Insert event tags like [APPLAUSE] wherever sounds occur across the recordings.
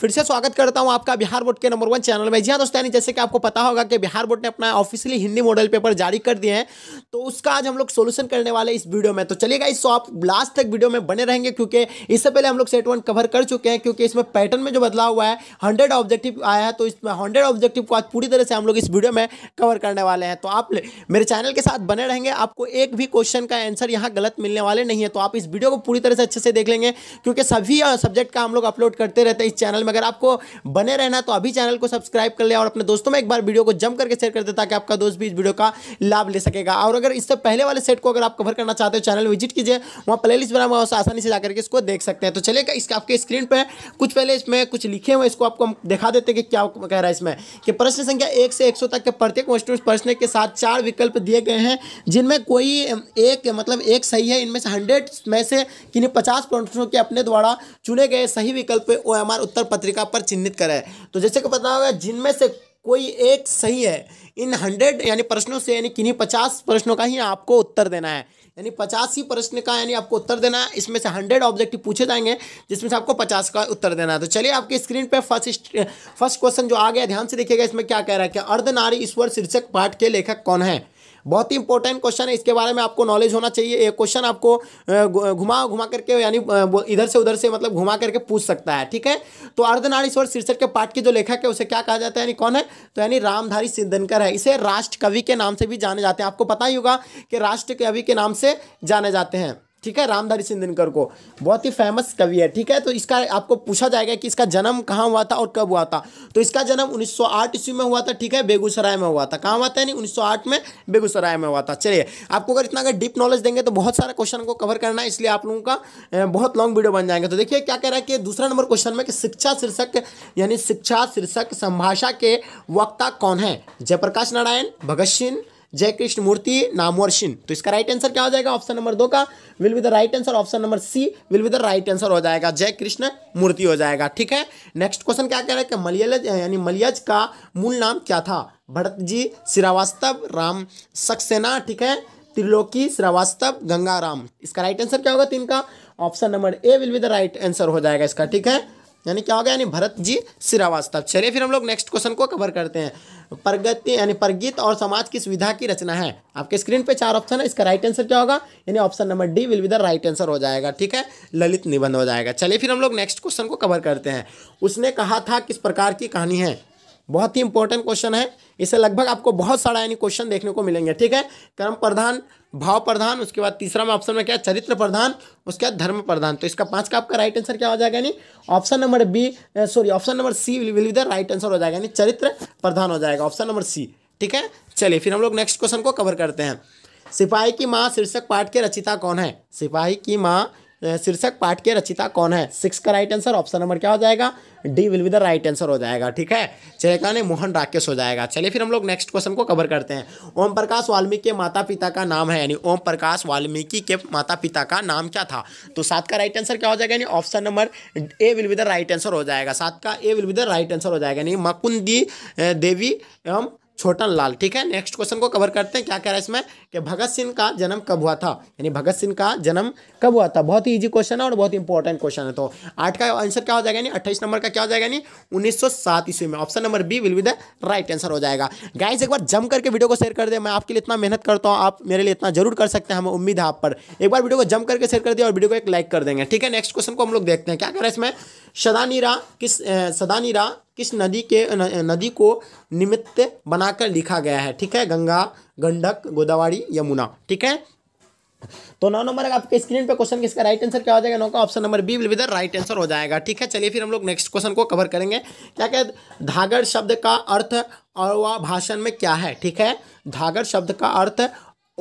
फिर से स्वागत करता हूं आपका बिहार बोर्ड के नंबर वन चैनल में जी हाँ दोस्तों जैसे कि आपको पता होगा कि बिहार बोर्ड ने अपना ऑफिशियली हिंदी मॉडल पेपर जारी कर दिए हैं तो उसका आज हम लोग सोल्यूशन करने वाले इस वीडियो में तो चलिएगा इस आप लास्ट तक वीडियो में बने रहेंगे क्योंकि इससे पहले हम लोग सेट वन कवर कर चुके हैं क्योंकि इसमें पैटर्न में जो बदलाव हुआ है हंड्रेड ऑब्जेक्टिव आया है तो इसमें हंड्रेड ऑब्जेक्टिव को आज पूरी तरह से हम लोग इस वीडियो में कवर करने वाले हैं तो आप मेरे चैनल के साथ बने रहेंगे आपको एक भी क्वेश्चन का आंसर यहाँ गलत मिलने वाले नहीं है तो आप इस वीडियो को पूरी तरह से अच्छे से देख लेंगे क्योंकि सभी सब्जेक्ट का हम लोग अपलोड करते रहते हैं इस चैनल में अगर आपको बने रहना तो अभी चैनल को सब्सक्राइब कर ले और अपने दोस्तों में एक बार वीडियो को जम करके शेयर कर दे ताकि आपका दोस्त भी इस वीडियो का लाभ ले सकेगा और अगर इससे पहले वाले सेट को अगर आप कवर करना चाहते हो चैनल विजिट कीजिए वहाँ प्ले लिस्ट बना हुआ आसानी से जाकर के इसको देख सकते हैं तो चले इसका आपके स्क्रीन पर कुछ पहले इसमें कुछ लिखे हुए इसको आपको दिखा देते हैं कि क्या कह रहा है इसमें कि प्रश्न संख्या एक से एक तक के प्रत्येक वस्तु प्रश्न के साथ चार विकल्प दिए गए हैं जिनमें कोई एक मतलब एक सही है इनमें से हंड्रेड में से किन्हीं पचास प्रश्नों के अपने द्वारा चुने गए सही विकल्प ओ उत्तर पत्रिका पर चिन्हित करें तो जैसे कि पता होगा जिनमें से कोई एक सही है इन हंड्रेड यानी प्रश्नों से यानी किन्हीं पचास प्रश्नों का ही आपको उत्तर देना है यानी पचास ही प्रश्न का यानी आपको उत्तर देना है इसमें से हंड्रेड ऑब्जेक्टिव पूछे जाएंगे जिसमें से आपको पचास का उत्तर देना है तो चलिए आपके स्क्रीन पे फर्स्ट फर्स्ट क्वेश्चन जो आ गया ध्यान से देखिएगा इसमें क्या कह रहा है कि अर्धनारी ईश्वर शीर्षक पाठ के लेखक कौन है बहुत ही इंपॉर्टेंट क्वेश्चन है इसके बारे में आपको नॉलेज होना चाहिए ये क्वेश्चन आपको घुमा घुमा करके यानी इधर से उधर से मतलब घुमा करके पूछ सकता है ठीक है तो अर्धनारीश्वर शीर्षक के पाठ के जो लेखक है उसे क्या कहा जाता है यानी कौन है तो यानी रामधारी सिद्धनकर है इसे राष्ट्र कवि के नाम से भी जाने जाते हैं आपको पता ही होगा कि राष्ट्र कवि के नाम से जाने जाते हैं ठीक है रामधारी सिंधिनकर को बहुत ही फेमस कवि है ठीक है तो इसका आपको पूछा जाएगा कि इसका जन्म कहाँ हुआ था और कब हुआ था तो इसका जन्म 1908 ईस्वी में हुआ था ठीक है बेगूसराय में हुआ था कहाँ हुआ था यानी 1908 में बेगूसराय में हुआ था चलिए आपको अगर इतना अगर डीप नॉलेज देंगे तो बहुत सारे क्वेश्चन को कवर करना है इसलिए आप लोगों का बहुत लॉन्ग वीडियो बन जाएंगे तो देखिए क्या कह रहा है कि दूसरा नंबर क्वेश्चन में कि शिक्षा शीर्षक यानी शिक्षा शीर्षक संभाषा के वक्ता कौन है जयप्रकाश नारायण भगत सिंह जय कृष्ण मूर्ति नामवर सिंह तो इसका राइट आंसर क्या हो जाएगा ऑप्शन नंबर दो का will be the right answer option number C will be the right answer हो जाएगा जय कृष्ण मूर्ति हो जाएगा ठीक है नेक्स्ट क्वेश्चन क्या कह रहा है कि यानी मलियज का मूल नाम क्या था भरत जी श्रीवास्तव राम सक्सेना ठीक है त्रिलोकी श्रीवास्तव गंगाराम इसका राइट आंसर क्या होगा तीन का option number A will be the right answer हो जाएगा इसका ठीक है यानी क्या हो गया यानी भरत जी श्रीवास्तव चलिए फिर हम लोग नेक्स्ट क्वेश्चन को कवर करते हैं प्रगति यानी प्रगित और समाज की सुविधा की रचना है आपके स्क्रीन पे चार ऑप्शन है इसका राइट आंसर क्या होगा यानी option number D will be the right answer हो जाएगा ठीक है ललित निबंध हो जाएगा चलिए फिर हम लोग नेक्स्ट क्वेश्चन को कवर करते हैं उसने कहा था किस प्रकार की कहानी है बहुत ही इंपॉर्टेंट क्वेश्चन है इसे लगभग आपको बहुत सारा यानी क्वेश्चन देखने को मिलेंगे ठीक है कर्म प्रधान भाव प्रधान उसके बाद तीसरा में ऑप्शन में क्या चरित्र प्रधान उसके बाद धर्म प्रधान तो इसका पांच का आपका राइट आंसर क्या हो जाएगा यानी option number B sorry option number C will with the right answer हो जाएगा यानी चरित्र प्रधान हो जाएगा ऑप्शन नंबर सी ठीक है चलिए फिर हम लोग नेक्स्ट क्वेश्चन को कवर करते हैं सिपाही की माँ शीर्षक पाठ के रचिता कौन है सिपाही की माँ शीर्षक पाठ के रचिता कौन है सिक्स का राइट आंसर ऑप्शन नंबर क्या हो जाएगा D will be the right answer हो जाएगा ठीक है छः ने मोहन राकेश हो जाएगा चलिए फिर हम लोग नेक्स्ट क्वेश्चन को कवर करते हैं ओम प्रकाश वाल्मीकि के माता पिता का नाम है यानी ओम प्रकाश वाल्मीकि के माता पिता का नाम क्या था तो सात का राइट आंसर क्या हो जाएगा यानी option number A will be the right answer हो जाएगा सात का A will be the right answer हो जाएगा यानी मकुंदी देवी एवं छोटन लाल ठीक है नेक्स्ट क्वेश्चन को कवर करते हैं क्या कह रहा है इसमें कि भगत सिंह का जन्म कब हुआ था यानी भगत सिंह का जन्म कब हुआ था बहुत ही ईजी क्वेश्चन है और बहुत इंपॉर्टेंट क्वेश्चन है तो आठ का आंसर क्या हो जाएगा नहीं अट्ठाईस नंबर का क्या हो जाएगा यानी उन्नीस ईस्वी में option number B will be the right answer हो जाएगा गाइज एक बार जम करके वीडियो को शेयर कर दे मैं आपके लिए इतना मेहनत करता हूँ आप मेरे लिए इतना जरूर कर सकते हैं हमें उम्मीद है आप पर एक बार वीडियो को जम करके शेयर कर दिया और वीडियो को एक लाइक कर देंगे ठीक है नेक्स्ट क्वेश्चन को हम लोग देखते हैं क्या कह रहे हैं इसमें सदानीरा किस सदानीरा किस नदी के न, नदी को निमित्त बनाकर लिखा गया है ठीक है गंगा गंडक गोदावरी यमुना ठीक है तो नौ नंबर आपके स्क्रीन पे क्वेश्चन किसका राइट आंसर क्या हो जाएगा नौ का option number B will be the right answer हो जाएगा ठीक है चलिए फिर हम लोग नेक्स्ट क्वेश्चन को कवर करेंगे क्या क्या धागर शब्द का अर्थ और भाषण में क्या है ठीक है धागर शब्द का अर्थ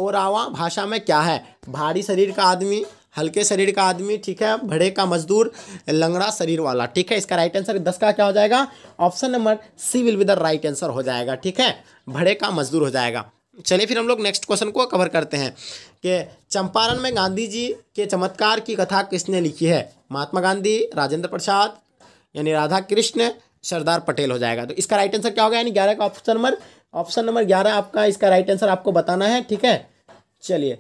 और भाषा में क्या है भारी शरीर का आदमी हल्के शरीर का आदमी ठीक है भड़े का मजदूर लंगड़ा शरीर वाला ठीक है इसका राइट आंसर दस का क्या हो जाएगा option number C will be the right answer हो जाएगा ठीक है भड़े का मजदूर हो जाएगा चलिए फिर हम लोग नेक्स्ट क्वेश्चन को कवर करते हैं कि चंपारण में गांधी जी के चमत्कार की कथा किसने लिखी है महात्मा गांधी राजेंद्र प्रसाद यानी राधा कृष्ण सरदार पटेल हो जाएगा तो इसका राइट आंसर क्या होगा यानी ग्यारह का ऑप्शन नंबर ऑप्शन नंबर ग्यारह आपका इसका राइट आंसर आपको बताना है ठीक है चलिए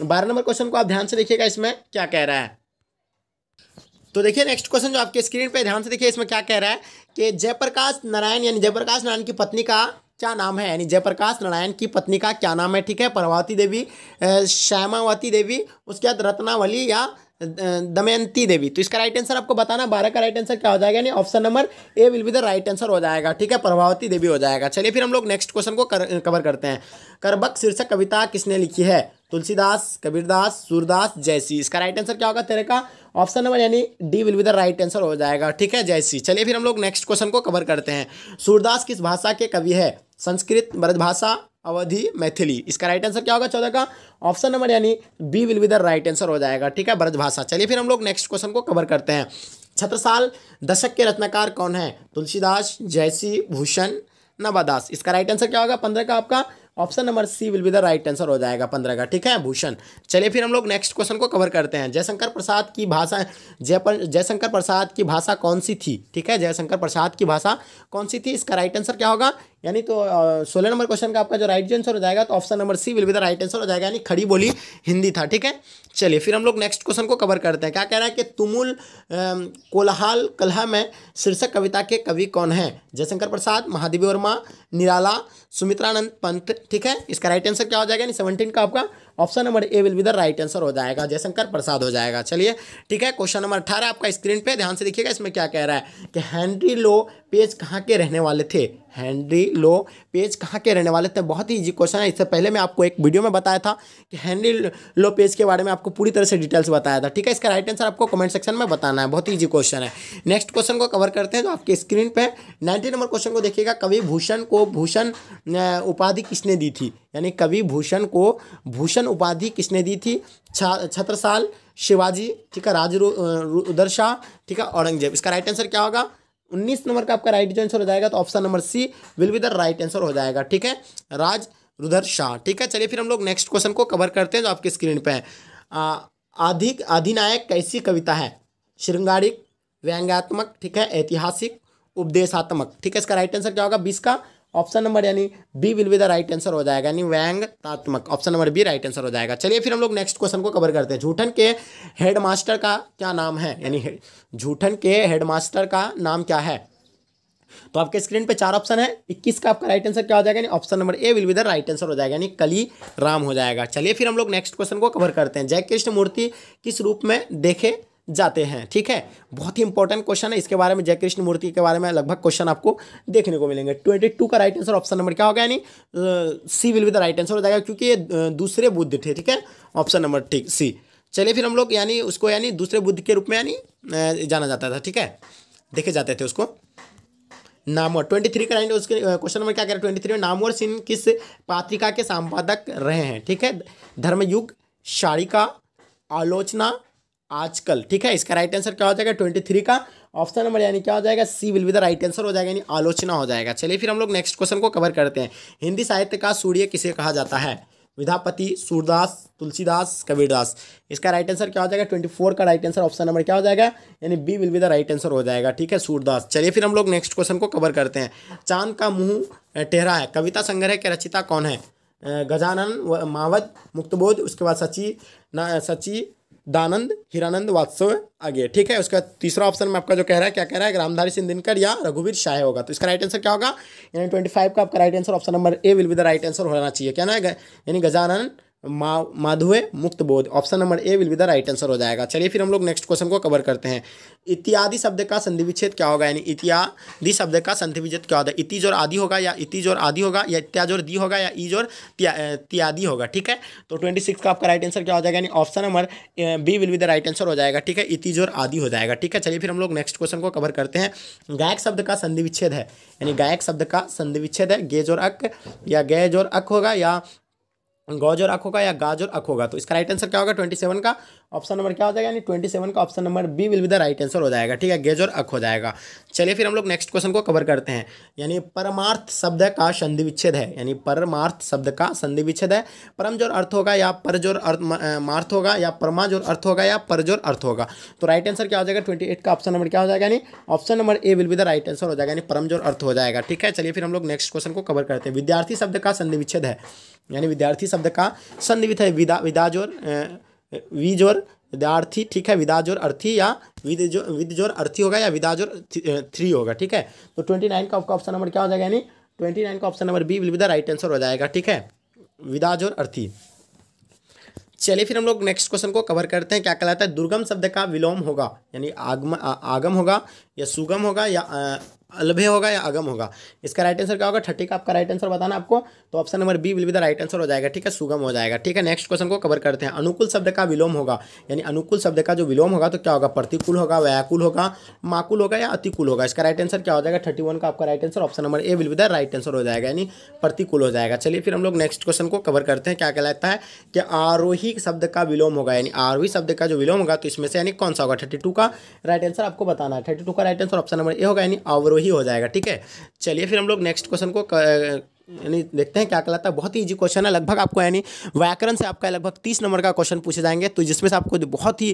बारह नंबर क्वेश्चन को आप ध्यान से देखिएगा इसमें क्या कह रहा है तो देखिए नेक्स्ट क्वेश्चन जो आपके स्क्रीन पे ध्यान से देखिए इसमें क्या कह रहा है कि जयप्रकाश नारायण यानी जयप्रकाश नारायण की पत्नी का क्या नाम है यानी जयप्रकाश नारायण की पत्नी का क्या नाम है ठीक है प्रभावती देवी श्यामावती देवी उसके बाद रत्नावली या दमयंती देवी तो इसका राइट आंसर आपको बताना बारह का राइट आंसर क्या हो जाएगा यानी option number A will be the right answer हो जाएगा ठीक है प्रभावती देवी हो जाएगा चलिए फिर हम लोग नेक्स्ट क्वेश्चन को कर, कवर करते हैं करबक शीर्षक कविता किसने लिखी है तुलसीदास कबीरदास सूरदास जयसी इसका राइट आंसर क्या होगा तेरे का ऑप्शन नंबर यानी D will be the right answer हो जाएगा ठीक है जयसी चलिए फिर हम लोग नेक्स्ट क्वेश्चन को कवर करते हैं सूरदास किस भाषा के कवि है संस्कृत ब्रजभाषा अवधि मैथिली इसका राइट आंसर क्या होगा चौदह का ऑप्शन नंबर यानी B will be the right answer हो जाएगा ठीक है ब्रजभाषा चलिए फिर हम लोग नेक्स्ट क्वेश्चन को कवर करते हैं छत्रसाल दशक के रत्नाकार कौन है तुलसीदास जयसी भूषण नवादास इसका राइट आंसर क्या होगा पंद्रह का आपका option number C will be the right answer हो जाएगा पंद्रह का ठीक है भूषण चलिए फिर हम लोग नेक्स्ट क्वेश्चन को कवर करते हैं जयशंकर प्रसाद की भाषा जयपर जयशंकर प्रसाद की भाषा कौन सी थी ठीक है जयशंकर प्रसाद की भाषा कौन सी थी इसका राइट आंसर क्या होगा यानी तो सोलह नंबर क्वेश्चन का आपका जो राइट आंसर हो जाएगा तो option number C will be the right answer हो जाएगा यानी खड़ी बोली हिंदी था ठीक है चलिए फिर हम लोग नेक्स्ट क्वेश्चन को कवर करते हैं क्या कह रहा है कि तुमुल कोलाहाल कलहा में शीर्षक कविता के कवि कौन है जयशंकर प्रसाद महादेवी वर्मा निराला सुमित्रानंद पंत ठीक है इसका राइट आंसर क्या हो जाएगा यानी सेवनटीन का आपका option number A will be the right answer हो जाएगा जयशंकर प्रसाद हो जाएगा चलिए ठीक है क्वेश्चन नंबर अठारह आपका स्क्रीन पर ध्यान से देखिएगा इसमें क्या कह रहा है कि हेनरी लो पेज कहाँ के रहने वाले थे हेनरी लो पेज कहाँ के रहने वाले थे बहुत ही इजी क्वेश्चन है इससे पहले मैं आपको एक वीडियो में बताया था कि हेनरी लो पेज के बारे में आपको पूरी तरह से डिटेल्स बताया था ठीक है इसका राइट आंसर आपको कमेंट सेक्शन में बताना है बहुत ही ईजी क्वेश्चन है नेक्स्ट क्वेश्चन को कवर करते हैं तो आपके स्क्रीन पर नाइन्टी नंबर क्वेश्चन को देखिएगा कवि भूषण को भूषण उपाधि किसने दी थी यानी कवि भूषण को भूषण उपाधि किसने दी थी छत्रसाल शिवाजी ठीक है राज रुदर शाह ठीक है औरंगजेब इसका राइट आंसर क्या होगा उन्नीस नंबर का आपका राइट आंसर हो जाएगा तो option number C will be the right answer हो जाएगा ठीक है राज रुधर शाह ठीक है चलिए फिर हम लोग नेक्स्ट क्वेश्चन को कवर करते हैं जो आपकी स्क्रीन पर है आधिक अधिनायक कैसी कविता है श्रृंगारिक व्यंग्यात्मक ठीक है ऐतिहासिक उपदेशात्मक ठीक है इसका राइट आंसर क्या होगा बीस का ऑप्शन नंबर यानी B will be the right answer हो जाएगा यानी वैंग तात्मक option number B right answer हो जाएगा चलिए फिर हम लोग नेक्स्ट क्वेश्चन को कवर करते हैं झूठन के हेडमास्टर का क्या नाम है यानी झूठन के हेडमास्टर का नाम क्या है तो आपके स्क्रीन पे चार ऑप्शन है इक्कीस का आपका राइट आंसर क्या हो जाएगा यानी option number A will be the right answer हो जाएगा यानी कली राम हो जाएगा चलिए फिर हम लोग नेक्स्ट क्वेश्चन को कवर करते हैं जय कृष्ण मूर्ति किस रूप में देखे जाते हैं ठीक है बहुत ही इंपॉर्टेंट क्वेश्चन है इसके बारे में जय कृष्ण मूर्ति के बारे में लगभग क्वेश्चन आपको देखने को मिलेंगे ट्वेंटी टू का राइट आंसर ऑप्शन नंबर क्या होगा यानी C will be the right answer हो जाएगा क्योंकि ये दूसरे बुद्ध थे ठीक है ऑप्शन नंबर ठीक सी चलिए फिर हम लोग यानी उसको यानी दूसरे बुद्ध के रूप में यानी जाना जाता था ठीक है देखे जाते थे उसको नामवर ट्वेंटी थ्री का राइट उसके क्वेश्चन नंबर क्या कह रहे हैं ट्वेंटी थ्री में नामवर सिंह किस पात्रिका के संपादक रहे हैं ठीक है धर्मयुग शारिका आलोचना आजकल ठीक है इसका राइट आंसर क्या हो जाएगा ट्वेंटी थ्री का ऑप्शन नंबर यानी क्या हो जाएगा C will be the right answer हो जाएगा यानी आलोचना हो जाएगा चलिए फिर हम लोग नेक्स्ट क्वेश्चन को कवर करते हैं हिंदी साहित्य का सूर्य किसे कहा जाता है विधापति सूरदास तुलसीदास कबीरदास इसका राइट आंसर क्या हो जाएगा ट्वेंटी फोर का राइट आंसर ऑप्शन नंबर क्या हो जाएगा यानी B will be the right answer हो जाएगा ठीक है सूरदास चलिए फिर हम लोग नेक्स्ट क्वेश्चन को कवर करते हैं चांद का मुंह टेहरा है कविता संग्रह के रचिता कौन है गजानन मावद मुक्तबोध उसके बाद सची ना सची दानंद हिरानंद वात्सव आगे ठीक है उसका तीसरा ऑप्शन में आपका जो कह रहा है क्या कह रहा है रामधारी सिंह दिनकर या रघुवीर शाह होगा तो इसका राइट आंसर क्या होगा यानी ट्वेंटी फाइव का आपका right answer option number A will be the right answer होना चाहिए क्या ना यानी गजानन मा माधुए मुक्त बोध option number A will be the right answer हो जाएगा चलिए फिर हम लोग नेक्स्ट क्वेश्चन को कवर करते हैं इत्यादि शब्द का संधि विच्छेद क्या होगा यानी इत्यादि शब्द का संधि विच्छेद क्या होता है इतिज और आदि होगा या इतिज और आदि होगा या इत्याज और दी होगा या ईज और त्यादि होगा ठीक है तो ट्वेंटी सिक्स का आपका राइट आंसर क्या हो जाएगा यानी option number B will be the right answer हो जाएगा ठीक है इतिज और आदि हो जाएगा ठीक है चलिए फिर हम लोग नेक्स्ट क्वेश्चन को कवर करते हैं गायक शब्द का संधि विच्छेद है यानी गायक शब्द का संधि विच्छेद है गेज और अक या गैज और अक होगा या गौजर आंखों का या गाजर आंखों का तो इसका राइट आंसर क्या होगा ट्वेंटी सेवन का ऑप्शन नंबर क्या हो जाएगा यानी ट्वेंटी सेवन का option number B will be the right answer हो जाएगा ठीक है गेज और अक हो जाएगा चलिए फिर हम लोग नेक्स्ट क्वेश्चन को कवर करते हैं यानी परमार्थ शब्द का संधि विच्छेद है यानी परमार्थ शब्द का संधि विच्छेद है परम जोर अर्थ होगा या पर जोर अर्थ मार्थ होगा या परमा जोर अर्थ होगा या पर जोर अर्थ होगा तो राइट आंसर क्या हो जाएगा ट्वेंटी एट का ऑप्शन नंबर क्या हो जाएगा यानी option number A will be the right answer हो जाएगा यानी परम जोर अर्थ हो जाएगा ठीक है चलिए फिर हम लोग नेक्स्ट क्वेश्चन को कवर करते हैं विद्यार्थी शब्द का संधि विच्छेद है यानी विद्यार्थी शब्द का संधि विधा विदा जोर विजोर अर्थी ठीक है विदाजोर अर्थी या विदजोर विदजोर अर्थी होगा या विदाजोर थ्री होगा ठीक है तो ट्वेंटी नाइन का आपका ऑप्शन नंबर क्या हो जाएगा यानी ट्वेंटी नाइन का option number B will be the right answer हो जाएगा ठीक है विदाजोर अर्थी चलिए फिर हम लोग नेक्स्ट क्वेश्चन को कवर करते हैं क्या कहलाता है दुर्गम शब्द का विलोम होगा यानी आगम आगम होगा या सुगम होगा या अलभे होगा या अगम होगा इसका राइट आंसर क्या होगा थर्टी का आपका राइट आंसर बताना आपको तो option number B will be the right answer हो जाएगा ठीक है सुगम हो जाएगा ठीक है नेक्स्ट क्वेश्चन को कवर करते हैं अनुकूल शब्द का विलोम होगा यानी अनुकूल शब्द का जो विलोम होगा तो क्या होगा प्रतिकूल होगा व्याकुल होगा माकुल होगा या अतिकूल होगा इसका राइट आंसर क्या हो जाएगा थर्टी का आपका right answer option number A will be the right answer हो जाएगा यानी प्रतिकूल हो जाएगा चलिए फिर हम लोग नेक्स्ट क्वेश्चन को कवर करते हैं क्या कहलाता है कि आरोही शब्द का विलोम होगा यानी आरोही शब्द का जो विलोम होगा तो इसमें से यानी कौन सा होगा थर्टी का राइट आंसर आपको बताना है थर्टी का right answer option number A होगा यानी अवरोही ही हो जाएगा ठीक है चलिए फिर हम लोग नेक्स्ट क्वेश्चन को यानी देखते हैं क्या कहलाता है बहुत ही इजी क्वेश्चन है लगभग आपको यानी व्याकरण से आपका लगभग तीस नंबर का क्वेश्चन पूछे जाएंगे तो जिसमें से आपको बहुत ही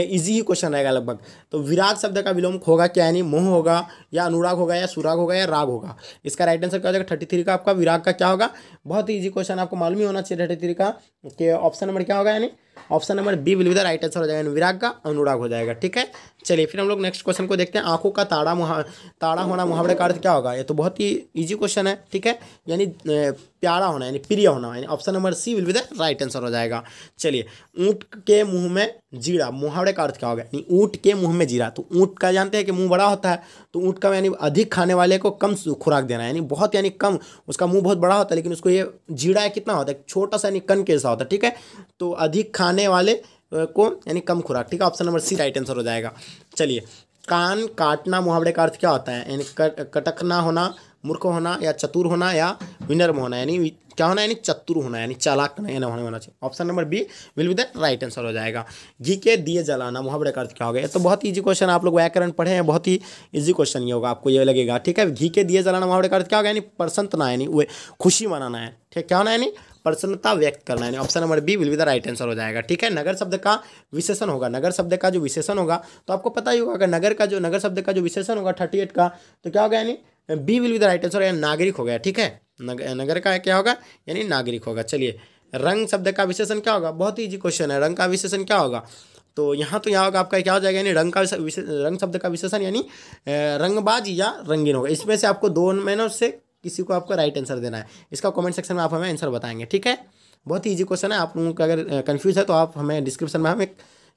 इजी ही क्वेश्चन रहेगा लगभग तो विराग शब्द का विलोम होगा क्या यानी मोह होगा या अनुराग होगा या सुराग होगा या राग होगा इसका राइट आंसर क्या हो जाएगा थर्टी थ्री का आपका विराग का क्या होगा बहुत ही ईजी क्वेश्चन आपको मालूम ही होना चाहिए थर्टी थ्री का कि ऑप्शन नंबर क्या होगा यानी option number B will be the right answer हो जाएगा विराग का अनुराग हो जाएगा ठीक है चलिए फिर हम लोग नेक्स्ट क्वेश्चन को देखते हैं आंखों का ताड़ा मुहा ताड़ा होना मुहावरे का अर्थ क्या होगा ये तो बहुत ही ईजी क्वेश्चन है ठीक है यानी प्यारा होना यानी प्रिय होना यानी option number C will be the right answer हो जाएगा चलिए ऊँट के मुँह में जीरा मुहावरे का अर्थ क्या होगा यानी ऊँट के मुँह में जीरा तो ऊँट का जानते हैं कि मुँह बड़ा होता है तो ऊँट का यानी अधिक खाने वाले को कम खुराक देना यानी बहुत यानी कम उसका मुँह बहुत बड़ा होता है लेकिन उसको ये जीरा कितना होता है छोटा सा यानी कन कैसा होता है ठीक है तो अधिक खाने वाले को यानी कम खुराक ठीक है option number C right answer हो जाएगा चलिए कान काटना मुहावरे का अर्थ क्या होता है यानी कटकना होना मूर्ख होना या चतुर होना या विनर होना यानी क्या होना यानी चतुर होना यानी चालाक होना होने होना चाहिए option number B will be the right answer हो जाएगा घी के दिए जलाना मुहावरे का अर्थ क्या होगा ये तो बहुत इजी क्वेश्चन आप लोग व्याकरण पढ़े हैं बहुत ही इजी क्वेश्चन ये होगा आपको ये लगेगा ठीक है घी के दिए जलाना मुहावरे का अर्थ क्या होगा यानी प्रसन्नतना यानी खुशी मनाना है ठीक क्या होना यानी प्रसन्नता व्यक्त करना यानी option number B will be the right answer हो जाएगा ठीक है नगर शब्द का विशेषण होगा नगर शब्द का जो विशेषण होगा तो आपको पता ही होगा अगर नगर का जो नगर शब्द का जो विशेषण होगा थर्टी का तो क्या होगा यानी B will be the right answer यानी नागरिक हो गया ठीक है नगर का क्या होगा यानी नागरिक होगा चलिए रंग शब्द का विशेषण क्या होगा बहुत ही ईजी क्वेश्चन है रंग का विशेषण क्या होगा तो यहाँ तो यहाँ होगा आपका क्या हो जाएगा यानी रंग का विशेष रंग शब्द का विशेषण यानी रंगबाज या रंगीन होगा इसमें से आपको दोनों में ना उससे किसी को आपको राइट आंसर देना है इसका कमेंट सेक्शन में आप हमें आंसर बताएंगे ठीक है बहुत ही ईजी क्वेश्चन है आप लोगों का अगर कन्फ्यूज है तो आप हमें डिस्क्रिप्शन में हमें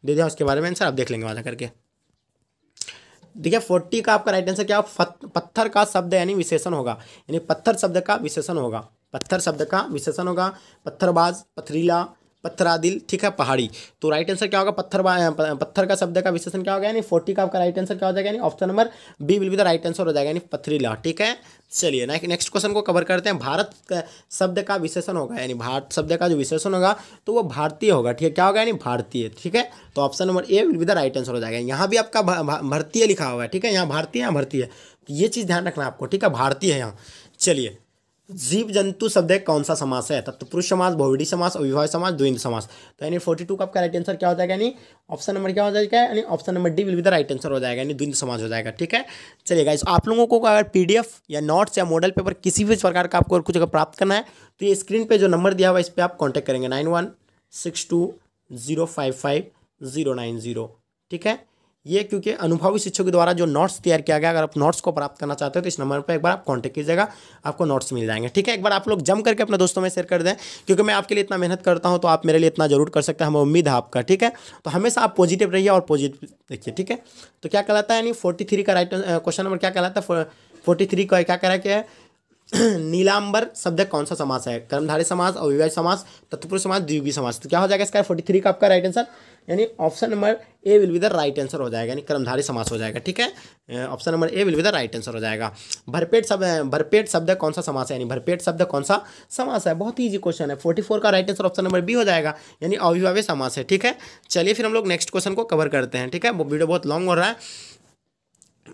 दे दिया उसके बारे में आंसर आप देख लेंगे वहाँ करके देखिए फोर्टी का आपका राइट आंसर क्या पत्थर का शब्द यानी विशेषण होगा यानी पत्थर शब्द का विशेषण होगा पत्थर शब्द का विशेषण होगा पत्थरबाज पथरीला पत्थरादिल ठीक है पहाड़ी तो राइट आंसर क्या होगा पत्थर पत्थर का शब्द का विशेषण क्या होगा यानी फोर्टी का आपका राइट आंसर क्या हो जाएगा यानी option number B will be the right answer हो जाएगा यानी पथरीला ठीक है चलिए ना नेक्स्ट क्वेश्चन को कवर करते हैं भारत शब्द का विशेषण होगा यानी भारत शब्द का जो विशेषण होगा तो वो भारतीय होगा ठीक है क्या होगा यानी भारतीय ठीक है तो option number A will be the right answer हो जाएगा यहाँ भी आपका भारतीय लिखा हुआ है ठीक है यहाँ भारतीय यहाँ भारतीय तो ये चीज़ ध्यान रखना आपको ठीक है भारतीय है यहाँ चलिए जीव जंतु शब्द है कौन सा समास है तत्पुरुष तो समाज समास बहुविडी समास अविवाह समास द्विंद समास तो यानी फोर्टी टू का आपका राइट आंसर क्या हो जाएगा यानी ऑप्शन नंबर क्या हो जाएगा यानी option number D will be the right answer हो जाएगा यानी द्विंद समास हो जाएगा ठीक है चलेगा इस आप लोगों को अगर पी या नोट्स या मॉडल पेपर किसी भी प्रकार का आपको कुछ अगर प्राप्त करना है तो ये स्क्रीन पर जो नंबर दिया हुआ इस पर आप कॉन्टैक्ट करेंगे nine one six two zero five five zero nine zero ठीक है ये क्योंकि अनुभवी शिक्षक द्वारा जो नोट्स तैयार किया गया अगर आप नोट्स को प्राप्त करना चाहते हो तो इस नंबर पर एक बार आप कॉन्टैक्ट कीजिएगा आपको नोट्स मिल जाएंगे ठीक है एक बार आप लोग जम करके अपने दोस्तों में शेयर कर दें क्योंकि मैं आपके लिए इतना मेहनत करता हूँ तो आप मेरे लिए इतना जरूर कर सकते हैं हमें उम्मीद है आपका ठीक है तो हमेशा आप पॉजिटिव रहिए और पॉजिटिव देखिए ठीक है तो क्या कहलाता है यानी फोर्टी का राइट क्वेश्चन नंबर क्या कहलाता है फोर्टी थ्री का क्या करा रहा है [CLEARS THROAT] नीलांबर शब्द कौन सा समास है कर्मधारी समास अविवाहित समास तत्पुरुष समास द्वियुगी समास तो क्या हो जाएगा इसका फोर्टी थ्री का आपका राइट आंसर यानी option number A will be the right answer हो जाएगा यानी कर्मधारी समास हो जाएगा ठीक है option number A will be the right answer हो जाएगा भरपेट शब्द भरपेट शब्द कौन सा समास है यानी भरपेट शब्द कौन सा समास है बहुत ईजी क्वेश्चन है फोर्टी फोर का right answer option number B हो जाएगा यानी अविवाह समास है ठीक है चलिए फिर हम लोग नेक्स्ट क्वेश्चन को कवर करते हैं ठीक है वो वीडियो बहुत लॉन्ग हो रहा है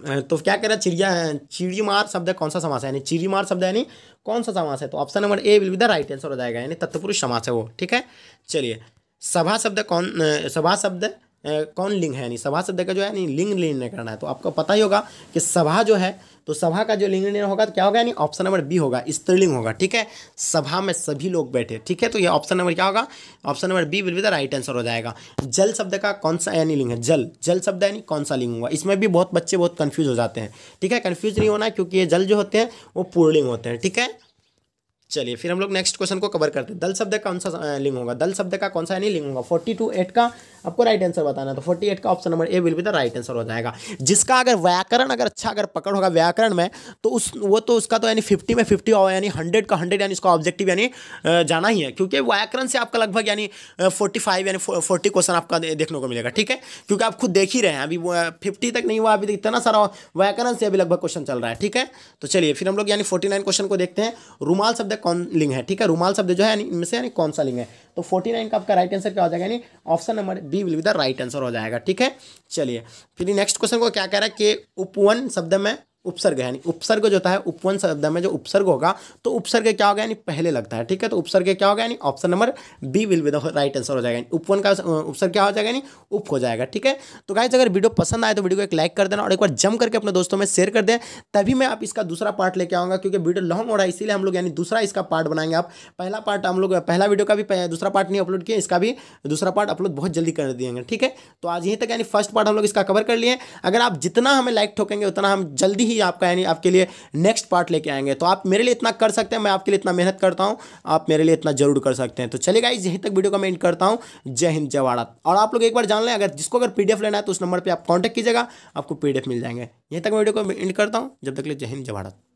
तो क्या कह रहा है चिड़िया चिड़ीमार शब्द कौन सा समास है यानी चिड़ीमार शब्द यानी कौन सा समास है तो option number A will be the right answer हो जाएगा यानी तत्पुरुष समास है वो ठीक है चलिए सभा शब्द कौन सभा शब्द कौन लिंग है यानी सभा शब्द का जो है यानी लिंग लिंग करना है तो आपको पता ही होगा कि सभा जो है तो सभा का जो लिंग निर्णय होगा तो क्या होगा यानी ऑप्शन नंबर बी होगा स्त्रीलिंग होगा ठीक है सभा में सभी लोग बैठे ठीक है तो ये ऑप्शन नंबर क्या होगा option number B will be the right answer हो जाएगा जल शब्द का कौन सा यानी लिंग है जल जल शब्द यानी कौन सा लिंग होगा इसमें भी बहुत बच्चे बहुत कन्फ्यूज हो जाते हैं ठीक है कन्फ्यूज नहीं होना क्योंकि ये जल जो होते हैं वो पूर्णलिंग होते हैं ठीक है चलिए फिर हम लोग नेक्स्ट क्वेश्चन को कवर करते हैं दल शब्द का कौन सा लिंग होगा दल शब्द का कौन सा यानी लिंग होगा फोर्टी टू एट का आपको राइट आंसर बताना तो फोर्टी एट का option number A will be the right answer हो जाएगा जिसका अगर व्याकरण अगर अच्छा अगर पकड़ होगा व्याकरण में तो उस वो तो उसका तो यानी फिफ्टी में फिफ्टी होगा यानी हंड्रेड का हंड्रेड यानी उसका ऑब्जेक्टिव यानी जाना ही है क्योंकि व्याकरण से आपका लगभग यानी फोर्टी फाइव यानी फोर्टी क्वेश्चन आपका देखने को मिलेगा ठीक है क्योंकि आप खुद देख ही रहे हैं अभी फिफ्टी तक नहीं हुआ अभी तो इतना सारा व्याकरण से अभी लगभग क्वेश्चन चल रहा है ठीक है तो चलिए फिर हम लोग यानी फोर्टी क्वेश्चन को देखते हैं रूमाल शब्द कौन लिंग है ठीक है रूमाल शब्द जो है इनमें से यानी कौन सा लिंग है तो फोर्टी नाइन का आपका राइट आंसर क्या हो जाएगा यानी option number B will be the right answer हो जाएगा ठीक है चलिए फिर नेक्स्ट क्वेश्चन को क्या कह रहा है कि उपवन शब्द में उपसर्ग यानी उपसर्ग जो होता है उपवन शब्द में जो उपसर्ग होगा तो उपसर्ग क्या होगा यानी पहले लगता है ठीक है तो उपसर्ग क्या होगा यानी option number B will be the right answer हो जाएगा उपवन का उपसर्ग क्या हो जाएगा यानी उप हो जाएगा ठीक है तो गाइज अगर वीडियो पसंद आए तो वीडियो को एक लाइक कर देना और एक बार जम करके अपने दोस्तों में शेयर कर दें तभी मैं आप इसका दूसरा पार्ट लेके आऊँगा क्योंकि वीडियो लॉन्ग हो रहा है इसीलिए हम लोग यानी दूसरा इसका पार्ट बनाएंगे आप पहला पार्ट हम लोग पहला वीडियो का भी दूसरा पार्ट नहीं अपलोड किया इसका भी दूसरा पार्ट अपलोड बहुत जल्दी कर देंगे ठीक है तो आज यहीं तक यानी फर्स्ट पार्ट हम लोग इसका कवर कर लिए अगर आप जितना हमें लाइक ठोकेंगे उतना हम जल्दी ही आपका यानी आपके लिए नेक्स्ट पार्ट लेके आएंगे तो आप मेरे लिए इतना कर सकते हैं मैं आपके लिए इतना मेहनत करता हूँ आप मेरे लिए इतना जरूर कर सकते हैं तो चलेगा इस यहीं तक वीडियो का मैं करता हूँ जय हिंद जय भारत और आप लोग एक बार जान लें अगर जिसको अगर पी लेना है तो उस नंबर पर आप कॉन्टैक्ट कीजिएगा आपको पी मिल जाएंगे यहीं तक वीडियो को एंड करता हूँ जब तक ले जय हिंद जय भारत